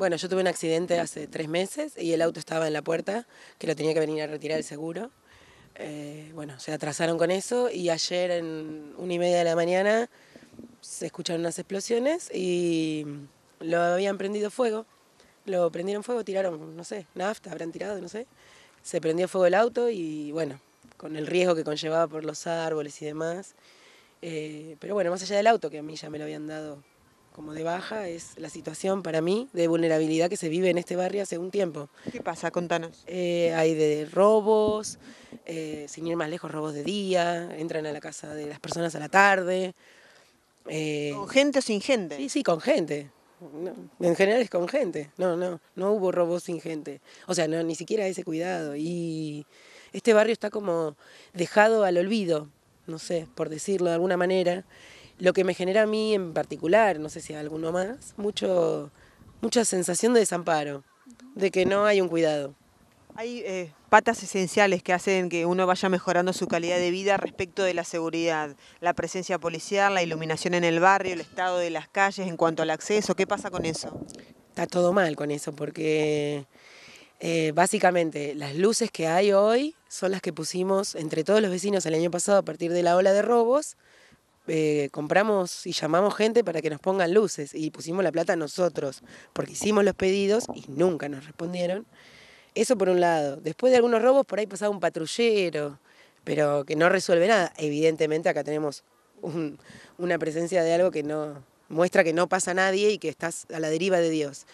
Bueno, yo tuve un accidente hace tres meses y el auto estaba en la puerta, que lo tenía que venir a retirar el seguro. Eh, bueno, se atrasaron con eso y ayer en una y media de la mañana se escucharon unas explosiones y lo habían prendido fuego. Lo prendieron fuego, tiraron, no sé, nafta, habrán tirado, no sé. Se prendió fuego el auto y bueno, con el riesgo que conllevaba por los árboles y demás. Eh, pero bueno, más allá del auto, que a mí ya me lo habían dado como de baja es la situación para mí de vulnerabilidad que se vive en este barrio hace un tiempo. ¿Qué pasa? con Eh, hay de robos, eh, sin ir más lejos, robos de día, entran a la casa de las personas a la tarde. Eh, ¿Con gente o sin gente? Sí, sí, con gente. en general es con gente. No, no, no hubo robos sin gente. O sea, no, ni siquiera ese cuidado. Y este barrio está como dejado al olvido, no sé, por decirlo de alguna manera lo que me genera a mí en particular, no sé si a alguno más, mucho, mucha sensación de desamparo, de que no hay un cuidado. Hay eh, patas esenciales que hacen que uno vaya mejorando su calidad de vida respecto de la seguridad, la presencia policial, la iluminación en el barrio, el estado de las calles en cuanto al acceso. ¿Qué pasa con eso? Está todo mal con eso porque eh, básicamente las luces que hay hoy son las que pusimos entre todos los vecinos el año pasado a partir de la ola de robos eh, compramos y llamamos gente para que nos pongan luces y pusimos la plata nosotros, porque hicimos los pedidos y nunca nos respondieron. Eso por un lado. Después de algunos robos, por ahí pasaba un patrullero, pero que no resuelve nada. Evidentemente acá tenemos una presencia de algo que no muestra que no pasa nadie y que estás a la deriva de Dios.